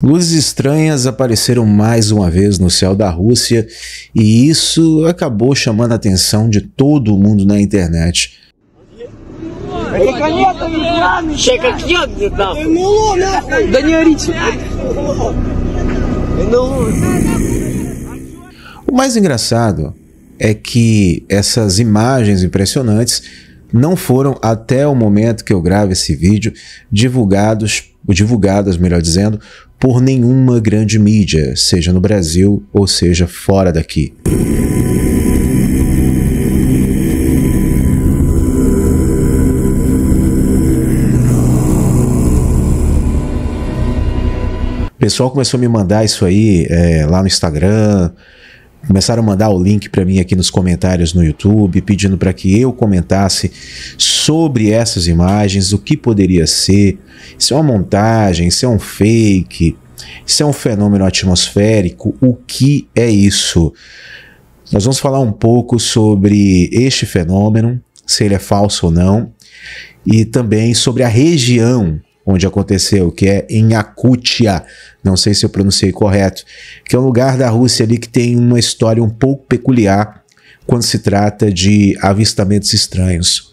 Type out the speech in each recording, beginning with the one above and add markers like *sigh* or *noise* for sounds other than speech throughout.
Luzes estranhas apareceram mais uma vez no céu da Rússia e isso acabou chamando a atenção de todo mundo na internet. O mais engraçado é que essas imagens impressionantes não foram, até o momento que eu gravo esse vídeo, divulgados ou divulgadas, melhor dizendo, por nenhuma grande mídia, seja no Brasil ou seja fora daqui. O pessoal começou a me mandar isso aí é, lá no Instagram, começaram a mandar o link para mim aqui nos comentários no YouTube, pedindo para que eu comentasse sobre essas imagens, o que poderia ser, se é uma montagem, se é um fake, se é um fenômeno atmosférico, o que é isso? Nós vamos falar um pouco sobre este fenômeno, se ele é falso ou não, e também sobre a região onde aconteceu, que é em Akutia, não sei se eu pronunciei correto, que é um lugar da Rússia ali que tem uma história um pouco peculiar quando se trata de avistamentos estranhos.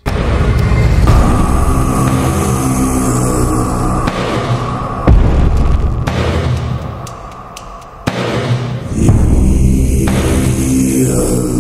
Yeah.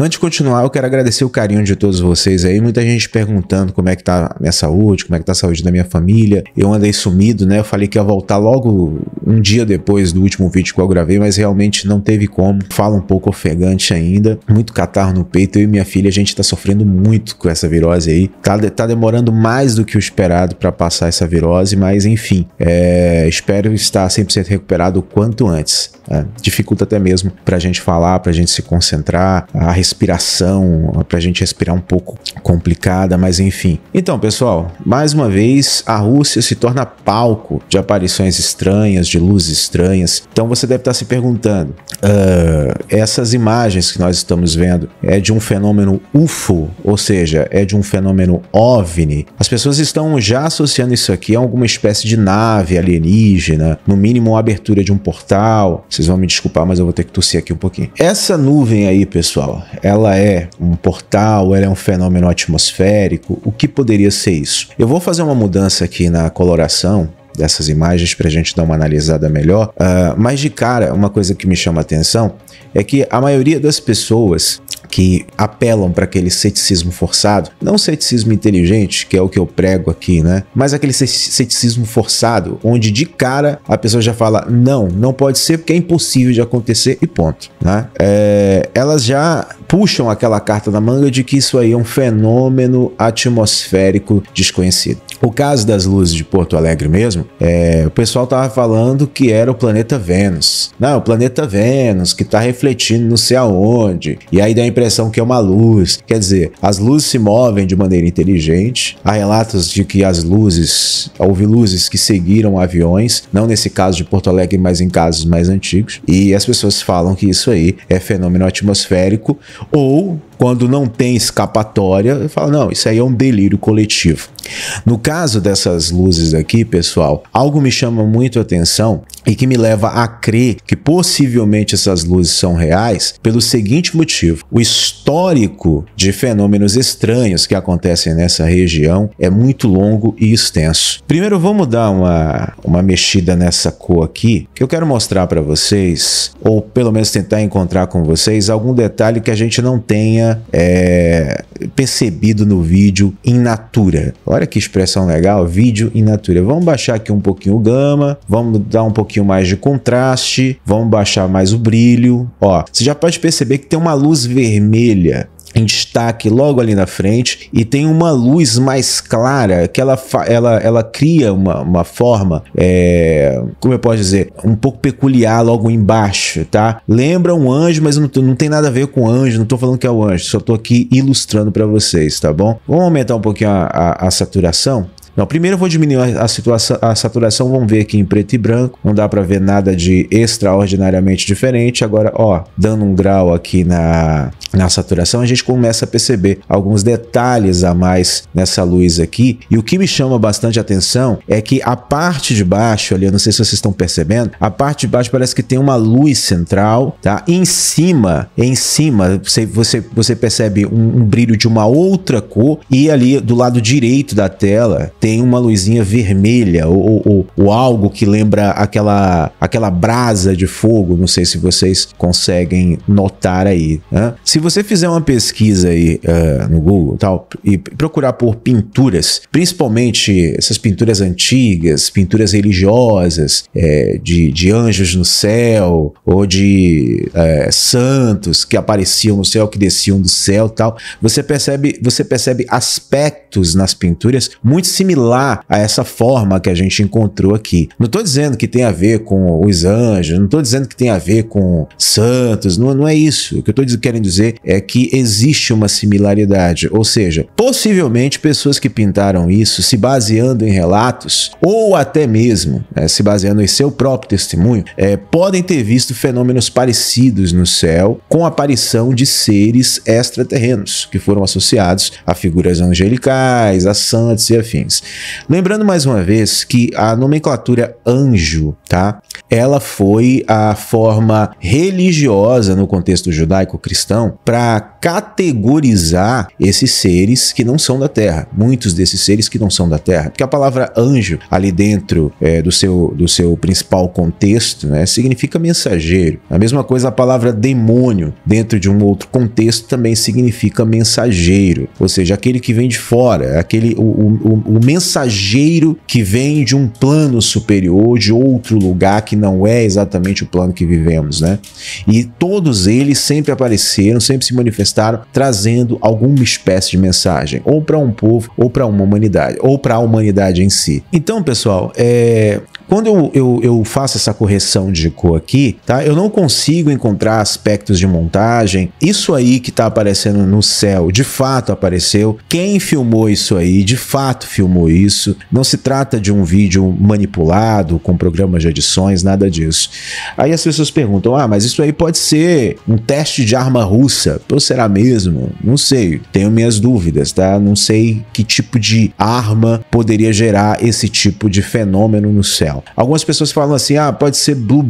Antes de continuar, eu quero agradecer o carinho de todos vocês aí. Muita gente perguntando como é que tá a minha saúde, como é que tá a saúde da minha família. Eu andei sumido, né? Eu falei que ia voltar logo um dia depois do último vídeo que eu gravei, mas realmente não teve como. Fala um pouco ofegante ainda, muito catarro no peito. Eu e minha filha, a gente tá sofrendo muito com essa virose aí. Tá, tá demorando mais do que o esperado para passar essa virose, mas enfim, é, espero estar 100% recuperado o quanto antes é, dificulta até mesmo para a gente falar, para a gente se concentrar, a respiração, para a gente respirar um pouco complicada, mas enfim. Então, pessoal, mais uma vez, a Rússia se torna palco de aparições estranhas, de luzes estranhas. Então você deve estar tá se perguntando: uh, essas imagens que nós estamos vendo é de um fenômeno UFO, ou seja, é de um fenômeno OVNI? As pessoas estão já associando isso aqui a alguma espécie de nave alienígena, no mínimo a abertura de um portal. Vocês vão me desculpar, mas eu vou ter que tossir aqui um pouquinho. Essa nuvem aí, pessoal, ela é um portal, ela é um fenômeno atmosférico. O que poderia ser isso? Eu vou fazer uma mudança aqui na coloração dessas imagens para a gente dar uma analisada melhor. Uh, mas de cara, uma coisa que me chama a atenção é que a maioria das pessoas que apelam para aquele ceticismo forçado, não ceticismo inteligente, que é o que eu prego aqui, né? Mas aquele ceticismo forçado, onde de cara a pessoa já fala: não, não pode ser porque é impossível de acontecer e ponto, né? É, elas já puxam aquela carta na manga de que isso aí é um fenômeno atmosférico desconhecido. O caso das luzes de Porto Alegre mesmo, é, o pessoal tava falando que era o planeta Vênus. Não, é o planeta Vênus que tá refletindo não sei aonde. E aí dá a impressão que é uma luz. Quer dizer, as luzes se movem de maneira inteligente. Há relatos de que as luzes, houve luzes que seguiram aviões, não nesse caso de Porto Alegre, mas em casos mais antigos. E as pessoas falam que isso aí é fenômeno atmosférico ou quando não tem escapatória, fala não, isso aí é um delírio coletivo. No caso dessas luzes aqui, pessoal, algo me chama muito a atenção e que me leva a crer que possivelmente essas luzes são reais pelo seguinte motivo: o histórico histórico de fenômenos estranhos que acontecem nessa região é muito longo e extenso. Primeiro vamos dar uma, uma mexida nessa cor aqui, que eu quero mostrar para vocês, ou pelo menos tentar encontrar com vocês, algum detalhe que a gente não tenha é, percebido no vídeo in natura. Olha que expressão legal, vídeo in natura. Vamos baixar aqui um pouquinho o gama, vamos dar um pouquinho mais de contraste, vamos baixar mais o brilho. Ó, você já pode perceber que tem uma luz vermelha em destaque logo ali na frente e tem uma luz mais clara que ela, ela, ela cria uma, uma forma, é, como eu posso dizer, um pouco peculiar logo embaixo, tá? Lembra um anjo, mas não, não tem nada a ver com anjo, não tô falando que é o anjo, só tô aqui ilustrando para vocês, tá bom? Vamos aumentar um pouquinho a, a, a saturação? Não, primeiro eu vou diminuir a, situação, a saturação, vamos ver aqui em preto e branco, não dá para ver nada de extraordinariamente diferente. Agora, ó, dando um grau aqui na, na saturação, a gente começa a perceber alguns detalhes a mais nessa luz aqui. E o que me chama bastante atenção é que a parte de baixo ali, eu não sei se vocês estão percebendo, a parte de baixo parece que tem uma luz central, tá? em cima, em cima, você, você, você percebe um, um brilho de uma outra cor e ali do lado direito da tela tem uma luzinha vermelha ou, ou, ou algo que lembra aquela, aquela brasa de fogo. Não sei se vocês conseguem notar aí. Né? Se se você fizer uma pesquisa aí uh, no Google tal, e procurar por pinturas, principalmente essas pinturas antigas, pinturas religiosas, é, de, de anjos no céu, ou de é, santos que apareciam no céu, que desciam do céu tal, você percebe, você percebe aspectos nas pinturas muito similar a essa forma que a gente encontrou aqui. Não estou dizendo que tem a ver com os anjos, não estou dizendo que tem a ver com santos, não, não é isso. O que eu estou querendo dizer dizer é que existe uma similaridade, ou seja, possivelmente pessoas que pintaram isso se baseando em relatos ou até mesmo né, se baseando em seu próprio testemunho, é, podem ter visto fenômenos parecidos no céu com a aparição de seres extraterrenos que foram associados a figuras angelicais, a santos e afins. Lembrando mais uma vez que a nomenclatura anjo, tá? Ela foi a forma religiosa no contexto judaico-cristão para categorizar esses seres que não são da Terra, muitos desses seres que não são da Terra, porque a palavra anjo ali dentro é, do seu do seu principal contexto, né, significa mensageiro. A mesma coisa a palavra demônio dentro de um outro contexto também significa mensageiro, ou seja, aquele que vem de fora, aquele o, o, o mensageiro que vem de um plano superior, de outro lugar que não é exatamente o plano que vivemos, né? E todos eles sempre apareceram sempre se manifestaram trazendo alguma espécie de mensagem, ou para um povo, ou para uma humanidade, ou para a humanidade em si. Então, pessoal, é, quando eu, eu, eu faço essa correção de cor aqui, tá? Eu não consigo encontrar aspectos de montagem. Isso aí que tá aparecendo no céu, de fato apareceu. Quem filmou isso aí, de fato filmou isso. Não se trata de um vídeo manipulado com programas de edições, nada disso. Aí as pessoas perguntam: ah, mas isso aí pode ser um teste de arma russa? Ou será mesmo? Não sei. Tenho minhas dúvidas, tá? Não sei que tipo de arma poderia gerar esse tipo de fenômeno no céu. Algumas pessoas falam assim: ah, pode ser Blue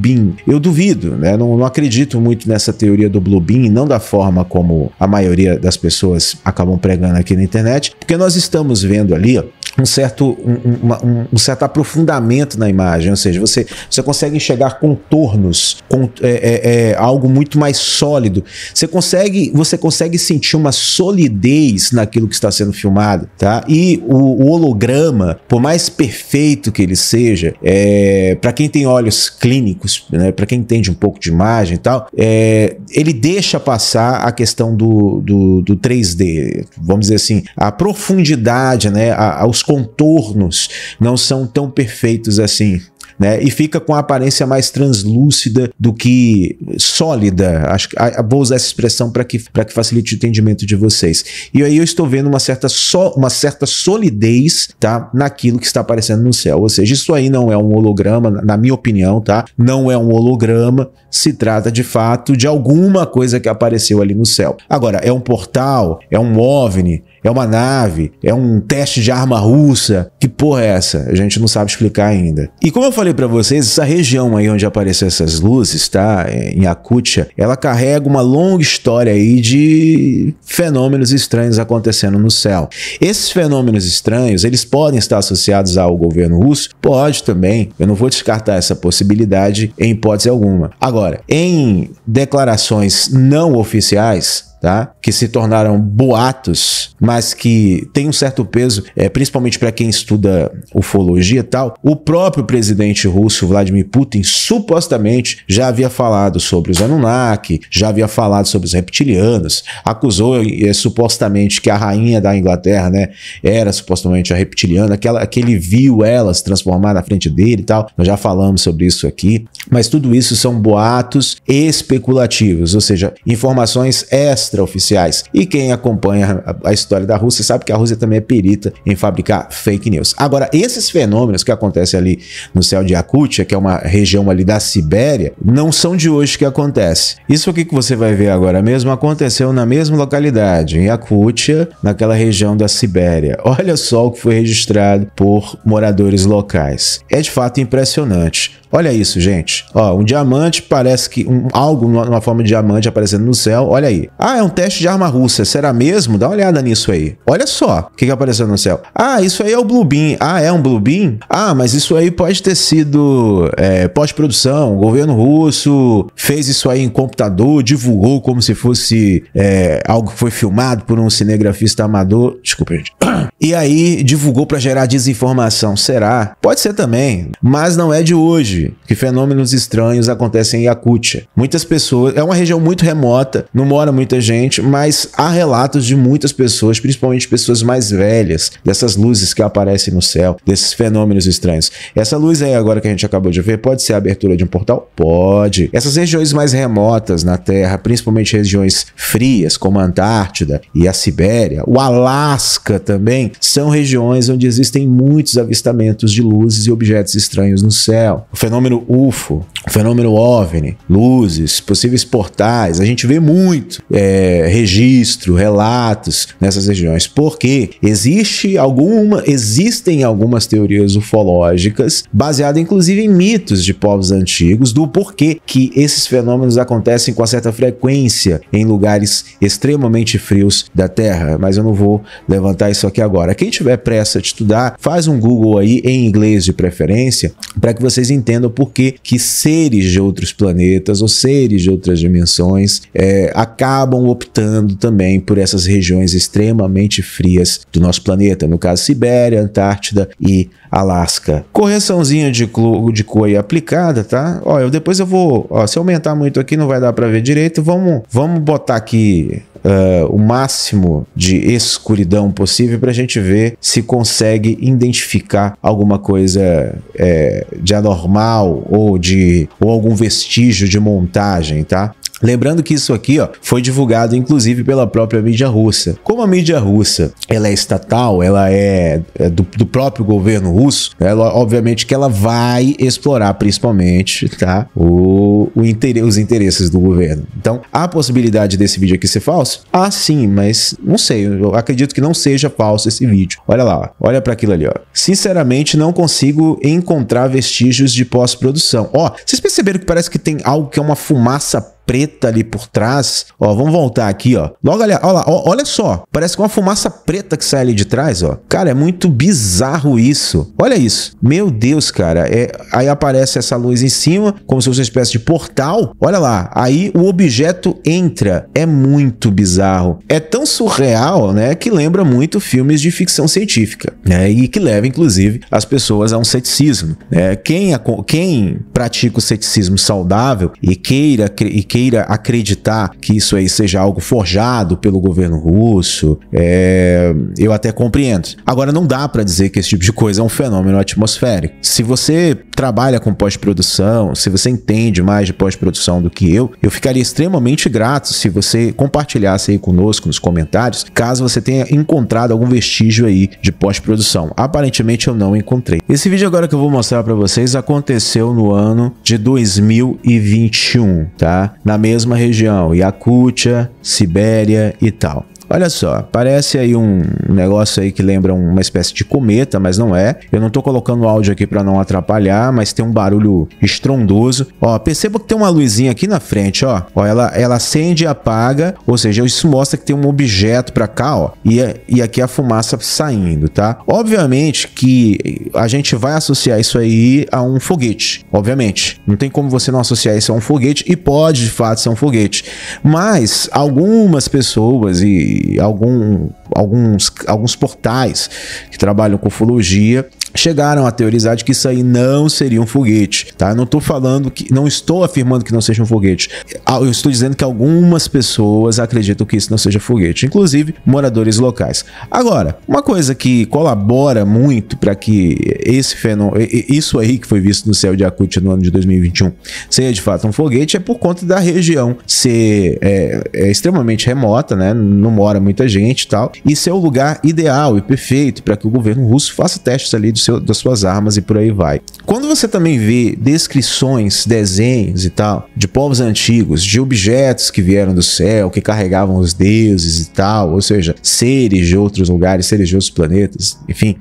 Eu duvido, né? Não, não acredito muito nessa teoria do Blue Beam, não da forma como a maioria das pessoas acabam pregando aqui na internet, porque nós estamos vendo ali um certo, um, um, um, certo aprofundamento na imagem, ou seja, você, você consegue enxergar contornos, com, é, é, é, algo muito mais sólido. Você consegue, você consegue sentir uma solidez naquilo que está sendo filmado, tá? E o, o holograma, por mais perfeito que ele seja, é, para quem tem olhos clínicos, né, para quem entende um pouco de imagem e tal, é, ele deixa passar a questão do, do, do 3D, vamos dizer assim, a profundidade, né, a, aos contornos não são tão perfeitos assim. Né? E fica com a aparência mais translúcida do que sólida. Acho que ah, vou usar essa expressão para que, que facilite o entendimento de vocês. E aí eu estou vendo uma certa, so, uma certa solidez, tá, naquilo que está aparecendo no céu. Ou seja, isso aí não é um holograma, na minha opinião, tá? Não é um holograma, se trata de fato de alguma coisa que apareceu ali no céu. Agora, é um portal, é um OVNI, é uma nave? É um teste de arma russa? Que porra é essa? A gente não sabe explicar ainda. E como eu falei para vocês, essa região aí onde aparecem essas luzes, tá? Em Akutia, ela carrega uma longa história aí de fenômenos estranhos acontecendo no céu. Esses fenômenos estranhos, eles podem estar associados ao governo russo? Pode também. Eu não vou descartar essa possibilidade em hipótese alguma. Agora, em declarações não oficiais, tá? Que se tornaram boatos, mas que tem um certo peso, é, principalmente para quem estuda ufologia e tal. O próprio presidente russo Vladimir Putin supostamente já havia falado sobre os Anunnaki, já havia falado sobre os reptilianos, acusou é, supostamente que a rainha da Inglaterra, né, era supostamente a reptiliana, que, ela, que ele viu ela se transformar na frente dele e tal. Nós já falamos sobre isso aqui, mas tudo isso são boatos especulativos, ou seja, informações extras é extraoficiais. E quem acompanha a, história da Rússia sabe que a Rússia também é perita em fabricar fake news. Agora, esses fenômenos que acontecem ali no céu de Yakutia, que é uma região ali da Sibéria, não são de hoje que acontece. Isso aqui que você vai ver agora mesmo aconteceu na mesma localidade, em Yakutia, naquela região da Sibéria. *laughs* Olha só o que foi registrado por moradores locais. É de fato impressionante. Olha isso, gente. Ó, um diamante parece que um, algo numa forma de diamante aparecendo no céu. Olha aí. Ah, é um teste de arma russa. Será mesmo? Dá uma olhada nisso aí. Olha só o que, que apareceu no céu. Ah, isso aí é o blubin. Ah, é um blubin? Ah, mas isso aí pode ter sido é, pós-produção. O governo russo fez isso aí em computador, divulgou como se fosse é, algo que foi filmado por um cinegrafista amador. Desculpa, gente. *coughs* E aí divulgou para gerar desinformação. Será? Pode ser também, mas não é de hoje hoje que fenômenos estranhos acontecem em Yakutia. Muitas pessoas, é uma região muito remota, não mora muita gente, mas há relatos de muitas pessoas, principalmente pessoas mais velhas, dessas luzes que aparecem no céu, desses fenômenos estranhos. Essa luz aí agora que a gente acabou de ver pode ser a abertura de um portal? Pode. Essas regiões mais remotas na Terra, principalmente regiões frias, como a Antártida e a Sibéria, o Alasca também, são regiões onde existem muitos avistamentos de luzes e objetos estranhos no céu. O fenômeno UFO, fenômeno OVNI, luzes, possíveis portais. A gente vê muito é, registro, relatos nessas regiões, porque existe alguma, existem algumas teorias ufológicas baseadas inclusive em mitos de povos antigos do porquê que esses fenômenos acontecem com certa frequência em lugares extremamente frios da Terra. Mas eu não vou levantar isso aqui agora. Quem tiver pressa de estudar, faz um Google aí em inglês de preferência para que vocês entendam porque por que, que seres de outros planetas ou seres de outras dimensões é, acabam optando também por essas regiões extremamente frias do nosso planeta, no caso Sibéria, Antártida e Alasca. Correçãozinha de, de cor aplicada, tá? Ó, eu depois eu vou, ó, se aumentar muito aqui não vai dar para ver direito, vamos, vamos botar aqui Uh, o máximo de escuridão possível para a gente ver se consegue identificar alguma coisa é, de anormal material ou de ou algum vestígio de montagem, tá? Lembrando que isso aqui ó, foi divulgado inclusive pela própria mídia russa. Como a mídia russa ela é estatal, ela é, é do, do próprio governo russo, né, ela, obviamente que ela vai explorar principalmente tá, o, o interesse os interesses do governo. Então, há possibilidade desse vídeo aqui ser falso? Ah, sim, mas não sei. Eu acredito que não seja falso esse vídeo. Olha lá, olha para aquilo ali. Ó. Sinceramente, não consigo encontrar vestígios de pós-produção. Ó, vocês perceberam que parece que tem algo que é uma fumaça preta ali por trás. Ó, vamos voltar aqui, ó. Logo ali, ó lá, ó, olha só. Parece que uma fumaça preta que sai ali de trás, ó. Cara, é muito bizarro isso. Olha isso. Meu Deus, cara. É, aí aparece essa luz em cima, como se fosse uma espécie de portal. Olha lá. Aí o objeto entra. É muito bizarro. É tão surreal, né, que lembra muito filmes de ficção científica, né? E que leva, inclusive, as pessoas a um ceticismo. Né? Quem, quem pratica o ceticismo saudável e queira, e queira queira acreditar que isso aí seja algo forjado pelo governo russo, é, eu até compreendo. Agora, não dá para dizer que esse tipo de coisa é um fenômeno atmosférico. Se você trabalha com pós-produção, se você entende mais de pós-produção do que eu, eu ficaria extremamente grato se você compartilhasse aí conosco nos comentários, caso você tenha encontrado algum vestígio aí de pós-produção. Aparentemente eu não encontrei. Esse vídeo agora que eu vou mostrar para vocês aconteceu no ano de 2021, tá? na mesma região, Yakutia, Sibéria e tal. Olha só, parece aí um negócio aí que lembra uma espécie de cometa, mas não é. Eu não tô colocando áudio aqui para não atrapalhar, mas tem um barulho estrondoso. Ó, perceba que tem uma luzinha aqui na frente, ó. Ó, ela, ela acende e apaga, ou seja, isso mostra que tem um objeto para cá, ó. E, e aqui a fumaça saindo, tá? Obviamente que a gente vai associar isso aí a um foguete, obviamente. Não tem como você não associar isso a um foguete, e pode de fato ser um foguete. Mas algumas pessoas, e algum, alguns, alguns portais que trabalham com ufologia chegaram a teorizar de que isso aí não seria um foguete, tá? Eu não estou falando que, não estou afirmando que não seja um foguete. Ah, eu estou dizendo que algumas pessoas acreditam que isso não seja foguete, inclusive moradores locais. Agora, uma coisa que colabora muito para que esse fenômeno, isso aí que foi visto no céu de Yakutia no ano de 2021, seja de fato um foguete é por conta da região ser é, é extremamente remota, né? Não mora muita gente, e tal, e ser o lugar ideal e perfeito para que o governo russo faça testes ali do seu, das suas armas e por aí vai. Quando você também vê descrições, desenhos e tal, de povos antigos, de objetos que vieram do céu, que carregavam os deuses e tal, ou seja, seres de outros lugares, seres de outros planetas, enfim,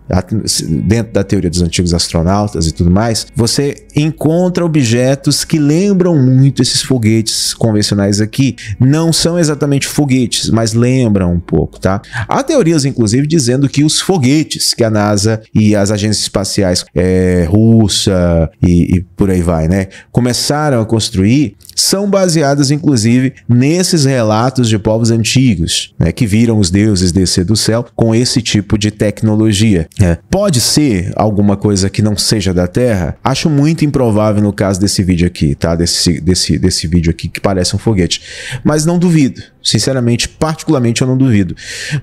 dentro da teoria dos antigos astronautas e tudo mais, você encontra objetos que lembram muito esses foguetes convencionais aqui. Não são exatamente foguetes, mas lembram um pouco, tá? Há teorias, inclusive, dizendo que os foguetes que a NASA e as agências agências espaciais é, russa e, e por aí vai, né? Começaram a construir são baseadas inclusive nesses relatos de povos antigos, né, que viram os deuses descer do céu com esse tipo de tecnologia. É. Pode ser alguma coisa que não seja da Terra? Acho muito improvável no caso desse vídeo aqui, tá? Desse, desse, desse vídeo aqui que parece um foguete. Mas não duvido. Sinceramente, particularmente eu não duvido.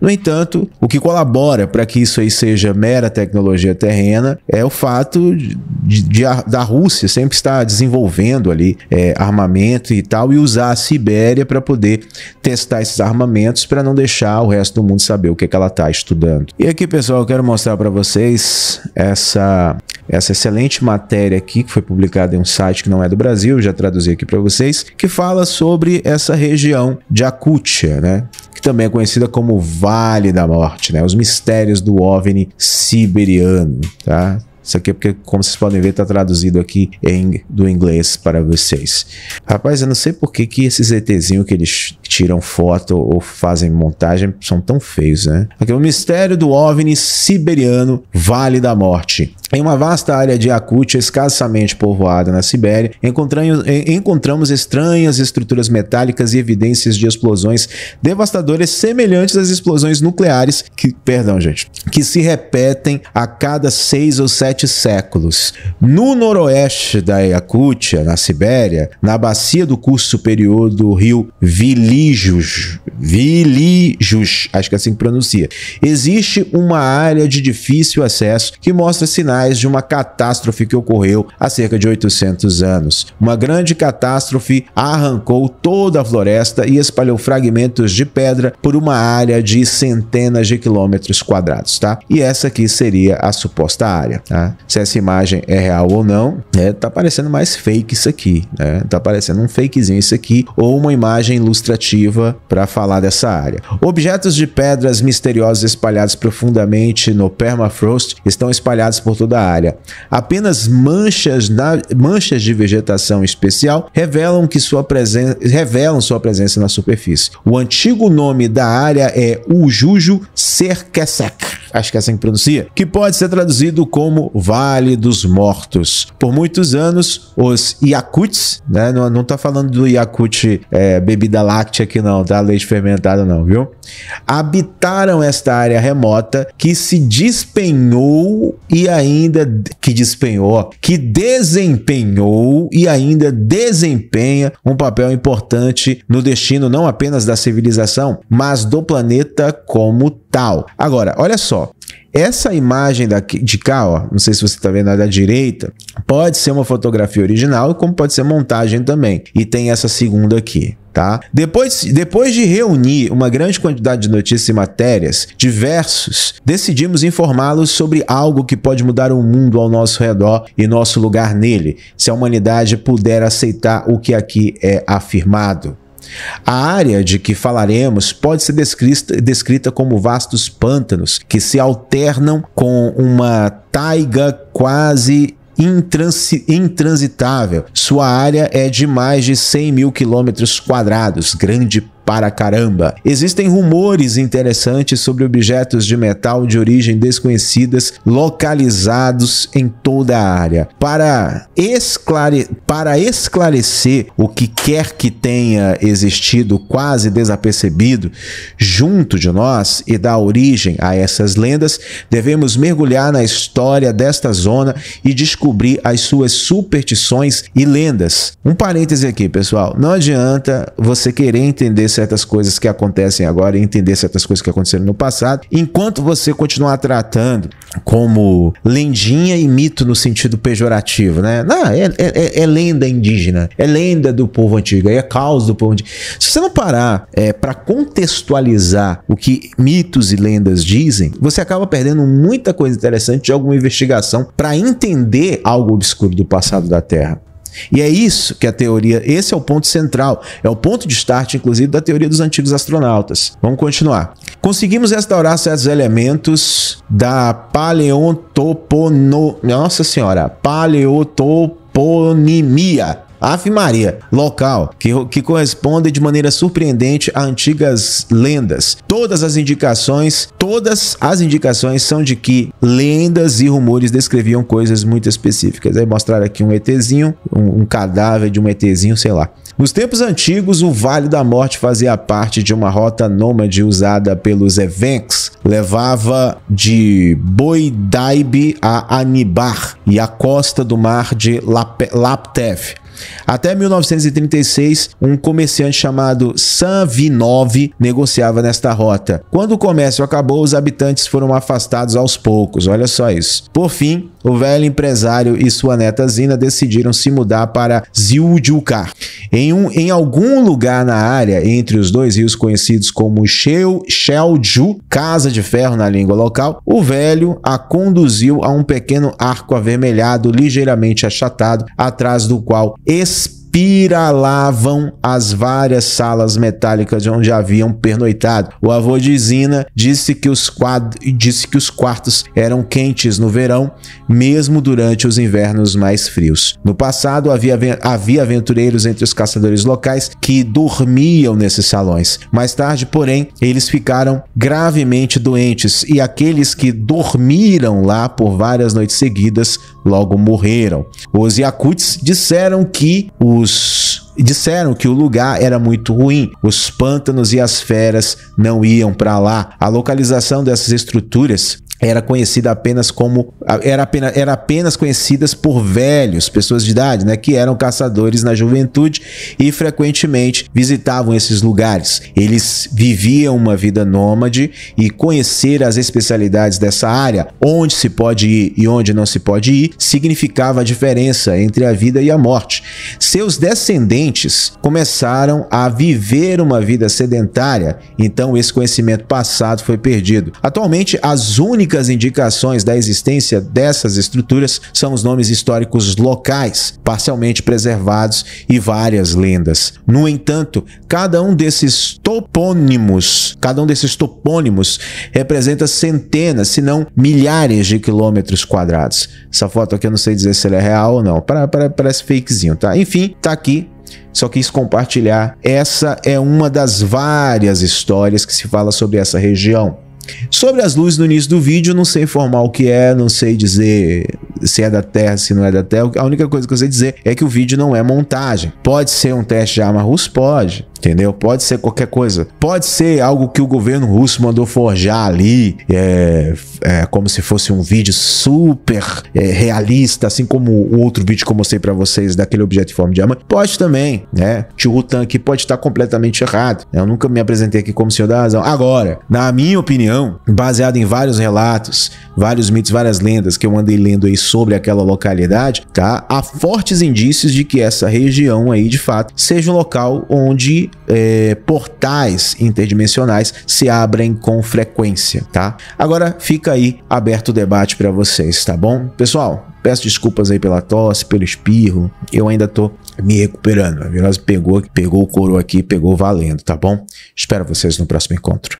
No entanto, o que colabora para que isso aí seja mera tecnologia terrena é o fato de, de, de a, da Rússia sempre estar desenvolvendo ali é, armamento armamento e tal e usar a Sibéria para poder testar esses armamentos para não deixar o resto do mundo saber o que, é que ela está estudando. E aqui, pessoal, eu quero mostrar para vocês essa essa excelente matéria aqui que foi publicada em um site que não é do Brasil, já traduzi aqui para vocês, que fala sobre essa região de Akutia né? Que também é conhecida como Vale da Morte, né? Os mistérios do OVNI siberiano, tá? Isso aqui é porque, como vocês podem ver, está traduzido aqui em, do inglês para vocês. Rapaz, eu não sei por que, que esses ETzinho que eles tiram foto ou fazem montagem são tão feios, né? Aqui, é o mistério do OVNI siberiano Vale da Morte. Em uma vasta área de Yakut, escassamente povoada na Sibéria, encontramos estranhas estruturas metálicas e evidências de explosões devastadoras semelhantes às explosões nucleares que, perdão, gente, que se repetem a cada seis ou sete séculos. No noroeste da Yakutia, na Sibéria, na bacia do curso superior do rio Vili vestígios Vilijus, acho que é assim que pronuncia. Existe uma área de difícil acesso que mostra sinais de uma catástrofe que ocorreu há cerca de 800 anos. Uma grande catástrofe arrancou toda a floresta e espalhou fragmentos de pedra por uma área de centenas de quilômetros quadrados, tá? E essa aqui seria a suposta área, tá? Se essa imagem é real ou não, né? Tá parecendo mais fake isso aqui, né? Tá parecendo um fakezinho isso aqui ou uma imagem ilustrativa para falar falar dessa área. Objetos de pedras misteriosas espalhados profundamente no permafrost estão espalhados por toda a área. Apenas manchas, na, manchas de vegetação especial revelam, que sua presen revelam sua presença na superfície. O antigo nome da área é Ujuju Serkesek acho que é assim que pronuncia, que pode ser traduzido como Vale dos Mortos. Por muitos anos, os Yakuts, né? Não, não tá falando do Yakut é, bebida láctea aqui não, tá? Leite fermentada não, viu? Habitaram esta área remota que se despenhou e ainda que despenhou, que desempenhou e ainda desempenha um papel importante no destino não apenas da civilização, mas do planeta como tal. Agora, olha só. Essa imagem daqui, de cá, ó, não sei se você está vendo da direita, pode ser uma fotografia original, como pode ser montagem também. E tem essa segunda aqui. Tá? Depois, depois de reunir uma grande quantidade de notícias e matérias, diversos, decidimos informá-los sobre algo que pode mudar o mundo ao nosso redor e nosso lugar nele, se a humanidade puder aceitar o que aqui é afirmado. A área de que falaremos pode ser descrita, descrita como vastos pântanos que se alternam com uma taiga quase Intransi intransitável. Sua área é de mais de 100 mil quilômetros quadrados, grande para caramba. Existem rumores interessantes sobre objetos de metal de origem desconhecidas localizados em toda a área. Para, esclare... para esclarecer o que quer que tenha existido quase desapercebido junto de nós e dar origem a essas lendas, devemos mergulhar na história desta zona e descobrir as suas superstições e lendas. Um parêntese aqui, pessoal. Não adianta você querer entender certas coisas que acontecem agora e entender certas coisas que aconteceram no passado, enquanto você continuar tratando como lendinha e mito no sentido pejorativo, né? Não, é, é, é, é lenda indígena, é lenda do povo antigo, é causa do povo antigo. Se você não parar é, para contextualizar o que mitos e lendas dizem, você acaba perdendo muita coisa interessante de alguma investigação para entender algo obscuro do passado da Terra. E é isso que a teoria, esse é o ponto central, é o ponto de start, inclusive, da teoria dos antigos astronautas. Vamos continuar. Conseguimos restaurar certos elementos da paleontopono... Nossa senhora, paleotoponimia Ave Maria, local que, que corresponde de maneira surpreendente a antigas lendas. Todas as indicações, todas as indicações são de que lendas e rumores descreviam coisas muito específicas. Aí mostraram aqui um ETzinho, um, um cadáver de um ETzinho, sei lá. Nos tempos antigos, o Vale da Morte fazia parte de uma rota nômade usada pelos Evenks. Levava de Boidaibe a Anibar e a costa do mar de Lap Laptev. Até 1936, um comerciante chamado Sanvinov negociava nesta rota. Quando o comércio acabou, os habitantes foram afastados aos poucos. Olha só isso. Por fim, o velho empresário e sua neta Zina decidiram se mudar para Zildjiukar. Em, um, em algum lugar na área entre os dois rios conhecidos como Xelju, Casa de Ferro na língua local, o velho a conduziu a um pequeno arco avermelhado ligeiramente achatado, atrás do qual Espírito piralavam as várias salas metálicas de onde haviam pernoitado. O avô de Zina disse que os, disse que os quartos eram quentes no verão, mesmo durante os invernos mais frios. No passado, havia, havia aventureiros entre os caçadores locais que dormiam nesses salões. Mais tarde, porém, eles ficaram gravemente doentes e aqueles que dormiram lá por várias noites seguidas logo morreram. Os Yakuts disseram que os os disseram que o lugar era muito ruim, os pântanos e as feras não iam para lá. A localização dessas estruturas era conhecida apenas como era apenas, era apenas conhecidas por velhos, pessoas de idade, né, que eram caçadores na juventude e frequentemente visitavam esses lugares. Eles viviam uma vida nômade e conhecer as especialidades dessa área, onde se pode ir e onde não se pode ir, significava a diferença entre a vida e a morte. Seus descendentes começaram a viver uma vida sedentária, então esse conhecimento passado foi perdido. Atualmente as únicas únicas indicações da existência dessas estruturas são os nomes históricos locais, parcialmente preservados e várias lendas. No entanto, cada um desses topônimos, cada um desses topônimos representa centenas, se não milhares de quilômetros quadrados. Essa foto aqui eu não sei dizer se ela é real ou não, parece fakezinho, tá? Enfim, tá aqui só quis compartilhar. Essa é uma das várias histórias que se fala sobre essa região. Sobre as luzes no início do vídeo, não sei informar o que é, não sei dizer se é da Terra, se não é da Terra. A única coisa que eu sei dizer é que o vídeo não é montagem. Pode ser um teste de arma russa? Pode entendeu? Pode ser qualquer coisa. Pode ser algo que o governo russo mandou forjar ali, é, é como se fosse um vídeo super é, realista, assim como o outro vídeo que eu mostrei para vocês daquele objeto em forma de diamante. Pode também, né? Churrutan aqui pode estar completamente errado. Eu nunca me apresentei aqui como senhor da razão. Agora, na minha opinião, baseado em vários relatos, vários mitos, várias lendas que eu andei lendo aí sobre aquela localidade, tá? Há fortes indícios de que essa região aí, de fato, seja um local onde é, portais interdimensionais se abrem com frequência, tá? Agora fica aí aberto o debate para vocês, tá bom? Pessoal, peço desculpas aí pela tosse, pelo espirro. Eu ainda tô me recuperando. A virose pegou, pegou o coro aqui, pegou valendo, tá bom? Espero vocês no próximo encontro.